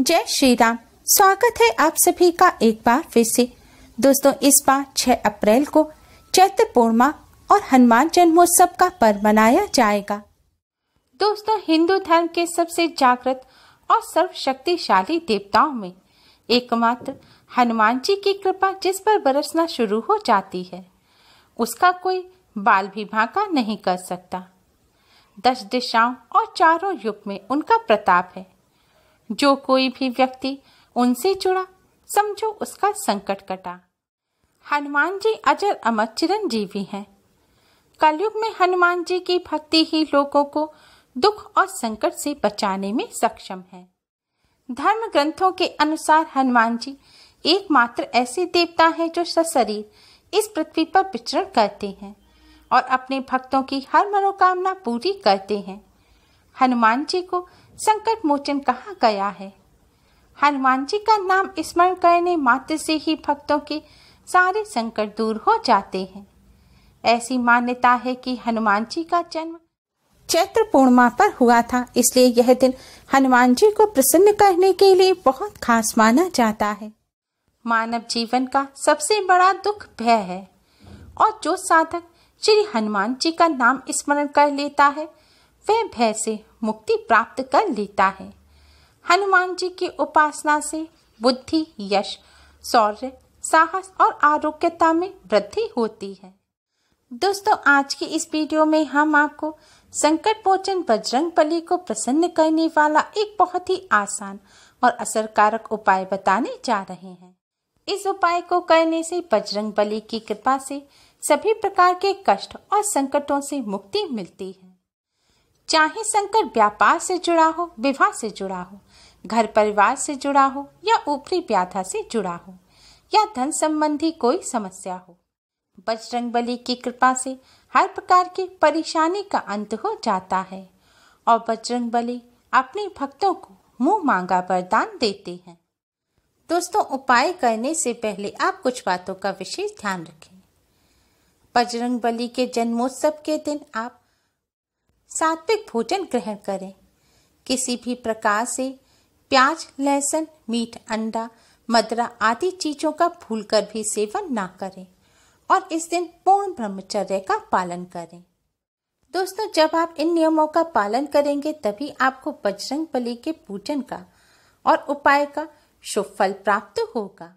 जय श्री राम स्वागत है आप सभी का एक बार फिर से दोस्तों इस बार 6 अप्रैल को चैत्र पूर्णिमा और हनुमान जन्मोत्सव का पर्व मनाया जाएगा दोस्तों हिंदू धर्म के सबसे जागृत और सर्वशक्तिशाली देवताओं में एकमात्र हनुमान जी की कृपा जिस पर बरसना शुरू हो जाती है उसका कोई बाल भी भाका नहीं कर सकता दस दिशाओं और चारों युग में उनका प्रताप है जो कोई भी व्यक्ति उनसे जुड़ा समझो उसका संकट कटा हनुमान जी अजर अमर चिरंजीवी हैं कलयुग में हनुमान जी की भक्ति ही लोगों को दुख और संकट से बचाने में सक्षम है धर्म ग्रंथों के अनुसार हनुमान जी एकमात्र ऐसे देवता हैं जो सशरीर इस पृथ्वी पर विचरण करते हैं और अपने भक्तों की हर मनोकामना पूरी करते हैं हनुमान जी को संकट मोचन कहाँ गया है हनुमान जी का नाम स्मरण करने मात्र से ही भक्तों के सारे संकट दूर हो जाते हैं ऐसी मान्यता है कि हनुमान जी का जन्म चैत्र पूर्णिमा पर हुआ था इसलिए यह दिन हनुमान जी को प्रसन्न करने के लिए बहुत खास माना जाता है मानव जीवन का सबसे बड़ा दुख भय है और जो साधक श्री हनुमान जी का नाम स्मरण कर लेता है वह भय से मुक्ति प्राप्त कर लेता है हनुमान जी की उपासना से बुद्धि यश शौर्य साहस और आरोग्यता में वृद्धि होती है दोस्तों आज की इस वीडियो में हम आपको संकट मोचन बजरंग बली को प्रसन्न करने वाला एक बहुत ही आसान और असरकारक उपाय बताने जा रहे हैं इस उपाय को करने से बजरंग बली की कृपा से सभी प्रकार के कष्ट और संकटों से मुक्ति मिलती है चाहे संकट व्यापार से जुड़ा हो विवाह से जुड़ा हो घर परिवार से जुड़ा हो या ऊपरी व्याधा से जुड़ा हो या धन संबंधी कोई समस्या हो बजरंग बली की कृपा से हर प्रकार की परेशानी का अंत हो जाता है और बजरंग बली अपने भक्तों को मुंह मांगा वरदान देते हैं दोस्तों उपाय करने से पहले आप कुछ बातों का विशेष ध्यान रखें बजरंग बली के जन्मोत्सव के दिन आप सात्विक भोजन ग्रहण करें किसी भी प्रकार से प्याज लहसुन मीट अंडा मदरा आदि चीजों का भूलकर भी सेवन ना करें और इस दिन पूर्ण ब्रह्मचर्य का पालन करें दोस्तों जब आप इन नियमों का पालन करेंगे तभी आपको बजरंग बली के पूजन का और उपाय का शुभ फल प्राप्त होगा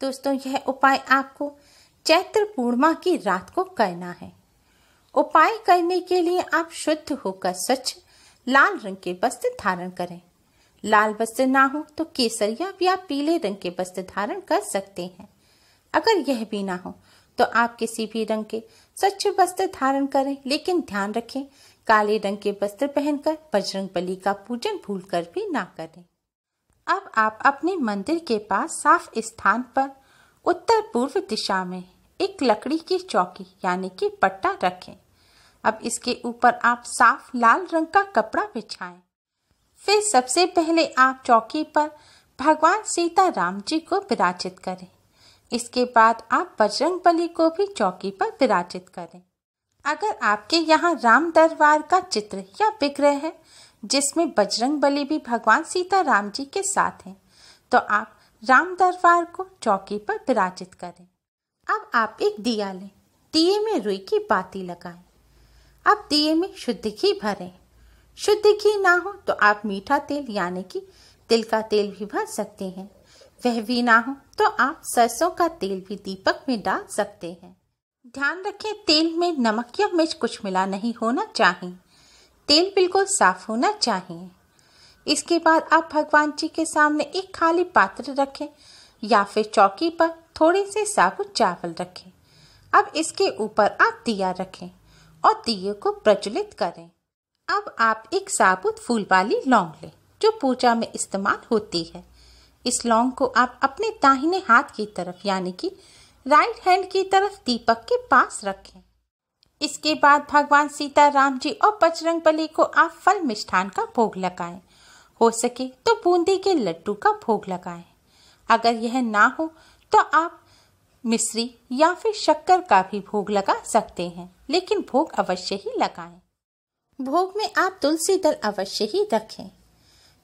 दोस्तों यह उपाय आपको चैत्र पूर्णिमा की रात को करना है उपाय करने के लिए आप शुद्ध होकर स्वच्छ लाल रंग के वस्त्र धारण करें लाल वस्त्र ना हो तो केसरिया या पीले रंग के वस्त्र धारण कर सकते हैं अगर यह भी ना हो तो आप किसी भी रंग के स्वच्छ वस्त्र धारण करें लेकिन ध्यान रखें काले रंग के वस्त्र पहनकर बजरंग बली का पूजन भूल कर भी ना करें अब आप अपने मंदिर के पास साफ स्थान पर उत्तर पूर्व दिशा में एक लकड़ी की चौकी यानी कि पट्टा रखें अब इसके ऊपर आप साफ लाल रंग का कपड़ा बिछाएं। फिर सबसे पहले आप चौकी पर भगवान सीता राम जी को विराजित करें इसके बाद आप बजरंग बली को भी चौकी पर विराजित करें अगर आपके यहाँ राम दरबार का चित्र या विग्रह है जिसमें बजरंग बली भी भगवान सीता राम जी के साथ हैं तो आप राम दरबार को चौकी पर विराजित करें अब आप एक दिया लें दिए में रुई की बाती लगाएं अब दिए में शुद्ध घी भरें शुद्ध घी ना हो तो आप मीठा तेल यानी कि तिल का तेल भी भर सकते हैं वह भी ना हो तो आप सरसों का तेल भी दीपक में डाल सकते हैं ध्यान रखें तेल में नमक या मिर्च कुछ मिला नहीं होना चाहिए तेल बिल्कुल साफ होना चाहिए इसके बाद आप भगवान जी के सामने एक खाली पात्र रखें या फिर चौकी पर थोड़े से साबुत चावल रखें अब इसके ऊपर आप दिया रखें और दिए को प्रज्वलित करें अब आप एक साबुत फूल वाली लौंग लें जो पूजा में इस्तेमाल होती है इस लौंग को आप अपने दाहिने हाथ की तरफ यानी कि राइट हैंड की तरफ दीपक के पास रखें इसके बाद भगवान सीता राम जी और बजरंग बली को आप फल मिष्ठान का भोग लगाएं हो सके तो बूंदी के लड्डू का भोग लगाएं अगर यह ना हो तो आप मिश्री या फिर शक्कर का भी भोग लगा सकते हैं लेकिन भोग अवश्य ही लगाएं। भोग में आप तुलसी दल अवश्य ही रखें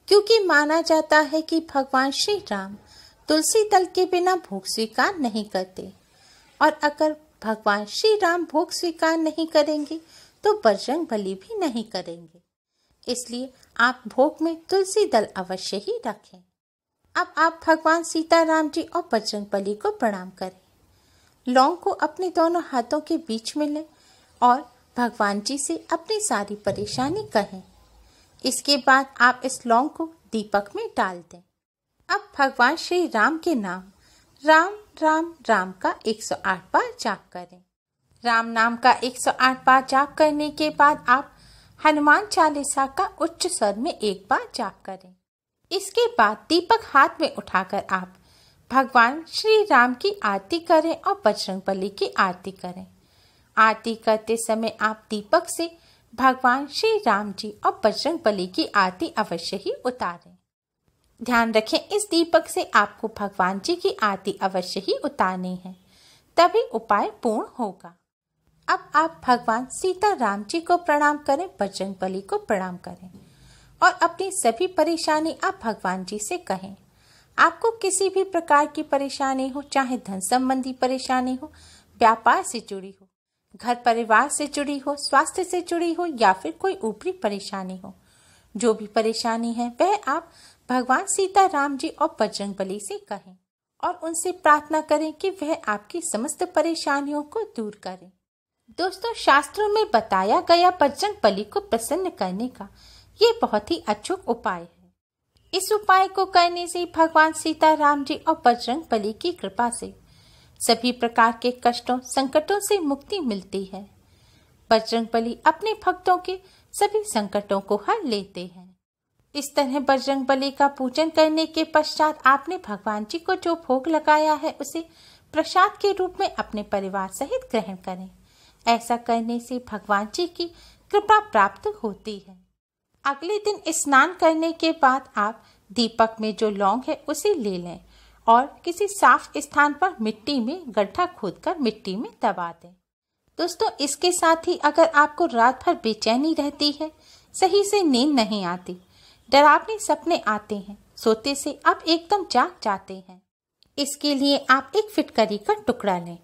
क्योंकि माना जाता है कि भगवान श्री राम तुलसी दल के बिना भोग स्वीकार नहीं करते और अगर भगवान श्री राम भोग स्वीकार नहीं करेंगे तो बजरंग बली भी नहीं करेंगे इसलिए आप भोग में तुलसी दल अवश्य ही रखें अब आप भगवान सीताराम जी और बजरंग बली को प्रणाम करें लौंग को अपने दोनों हाथों के बीच में लें और भगवान जी से अपनी सारी परेशानी कहें इसके बाद आप इस लौंग को दीपक में डाल दें अब भगवान श्री राम के नाम राम राम राम का 108 बार जाप करें राम नाम का 108 बार जाप करने के बाद आप हनुमान चालीसा का उच्च स्वर में एक बार जाप करें इसके बाद दीपक हाथ में उठाकर आप भगवान श्री राम की आरती करें और बजरंग बली की आरती करें आरती करते समय आप दीपक से भगवान श्री राम जी और बजरंग बली की आरती अवश्य ही उतारें ध्यान रखें इस दीपक से आपको भगवान जी की आरती अवश्य ही उतारनी है तभी उपाय पूर्ण होगा अब आप भगवान सीता राम जी को प्रणाम करें बजरंग बली को प्रणाम करें और अपनी सभी परेशानी आप भगवान जी से कहें आपको किसी भी प्रकार की परेशानी हो चाहे धन संबंधी परेशानी हो व्यापार से जुड़ी हो घर परिवार से जुड़ी हो स्वास्थ्य से जुड़ी हो या फिर कोई ऊपरी परेशानी हो जो भी परेशानी है वह आप भगवान सीता राम जी और बजरंग बली से कहें और उनसे प्रार्थना करें कि वह आपकी समस्त परेशानियों को दूर करें दोस्तों शास्त्रों में बताया गया बजरंग बली को प्रसन्न करने का ये बहुत ही अचूक उपाय है इस उपाय को करने से भगवान सीताराम जी और बजरंग बली की कृपा से सभी प्रकार के कष्टों संकटों से मुक्ति मिलती है बजरंग बली अपने भक्तों के सभी संकटों को हर लेते हैं इस तरह बजरंग बली का पूजन करने के पश्चात आपने भगवान जी को जो भोग लगाया है उसे प्रसाद के रूप में अपने परिवार सहित ग्रहण करें ऐसा करने से भगवान जी की कृपा प्राप्त होती है अगले दिन स्नान करने के बाद आप दीपक में जो लौंग है उसे ले लें और किसी साफ स्थान पर मिट्टी में गड्ढा खोदकर मिट्टी में दबा दें दोस्तों इसके साथ ही अगर आपको रात भर बेचैनी रहती है सही से नींद नहीं आती डरावने सपने आते हैं सोते से आप एकदम जाग जाते हैं इसके लिए आप एक फिटकरी का टुकड़ा लें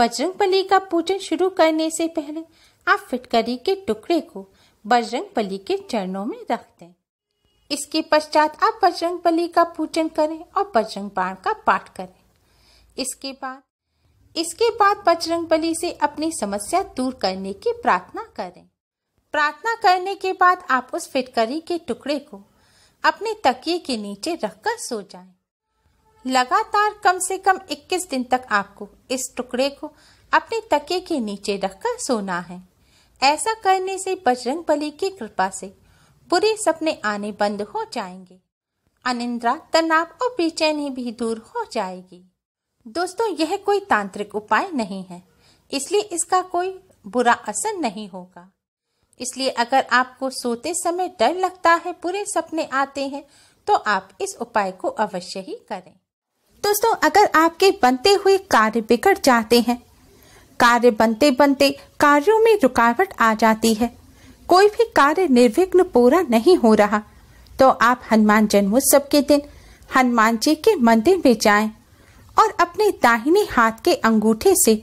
बजरंग बली का पूजन शुरू करने से पहले आप फिटकरी के टुकड़े को बजरंग बली के चरणों में रख दें इसके पश्चात आप बजरंग बली का पूजन करें और बजरंग बाण का पाठ करें इसके बाद इसके बाद बजरंग बली से अपनी समस्या दूर करने की प्रार्थना करें प्रार्थना करने के बाद आप उस फिटकरी के टुकड़े को अपने तकिए के नीचे रखकर सो जाएं। लगातार कम से कम 21 दिन तक आपको इस टुकड़े को अपने तकिए के नीचे रखकर सोना है ऐसा करने से बजरंग बली की कृपा से बुरे सपने आने बंद हो जाएंगे अनिंद्रा तनाव और बेचैनी भी दूर हो जाएगी दोस्तों यह कोई तांत्रिक उपाय नहीं है इसलिए इसका कोई बुरा असर नहीं होगा इसलिए अगर आपको सोते समय डर लगता है बुरे सपने आते हैं तो आप इस उपाय को अवश्य ही करें दोस्तों अगर आपके बनते हुए कार्य बिगड़ जाते हैं कार्य बनते बनते कार्यों में रुकावट आ जाती है कोई भी कार्य निर्विघ्न पूरा नहीं हो रहा तो आप हनुमान जन्मोत्सव के दिन हनुमान जी के मंदिर में जाएं और अपने दाहिने हाथ के अंगूठे से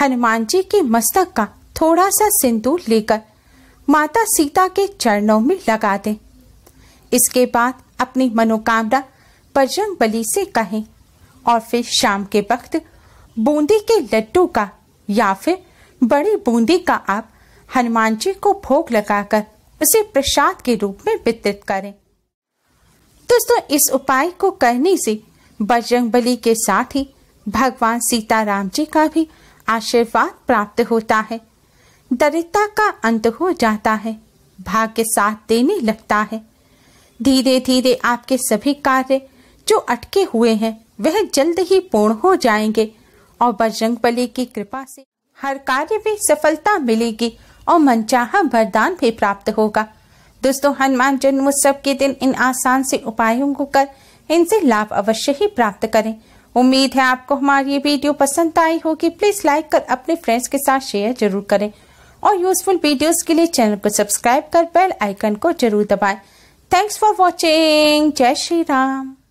हनुमान जी के मस्तक का थोड़ा सा सिंदूर लेकर माता सीता के चरणों में लगा दें इसके बाद अपनी मनोकामना बजरंग बली से कहें और फिर शाम के वक्त बूंदी के लड्डू का या फिर बड़ी बूंदी का आप हनुमान जी को भोग लगाकर उसे प्रसाद के रूप में वितरित करें दोस्तों इस उपाय को करने से बजरंग बली के साथ ही भगवान सीताराम जी का भी आशीर्वाद प्राप्त होता है दरिद्रता का अंत हो जाता है भाग्य साथ देने लगता है धीरे धीरे आपके सभी कार्य जो अटके हुए हैं वह जल्द ही पूर्ण हो जाएंगे और बजरंग बली की कृपा से हर कार्य में सफलता मिलेगी और मनचाहा वरदान भी प्राप्त होगा दोस्तों हनुमान जन्मोत्सव के दिन इन आसान से उपायों को कर इनसे लाभ अवश्य ही प्राप्त करें उम्मीद है आपको हमारी वीडियो पसंद आई होगी प्लीज लाइक कर अपने फ्रेंड्स के साथ शेयर जरूर करें और यूजफुल वीडियोस के लिए चैनल को सब्सक्राइब कर बेल आइकन को जरूर दबाएं थैंक्स फॉर वॉचिंग जय श्री राम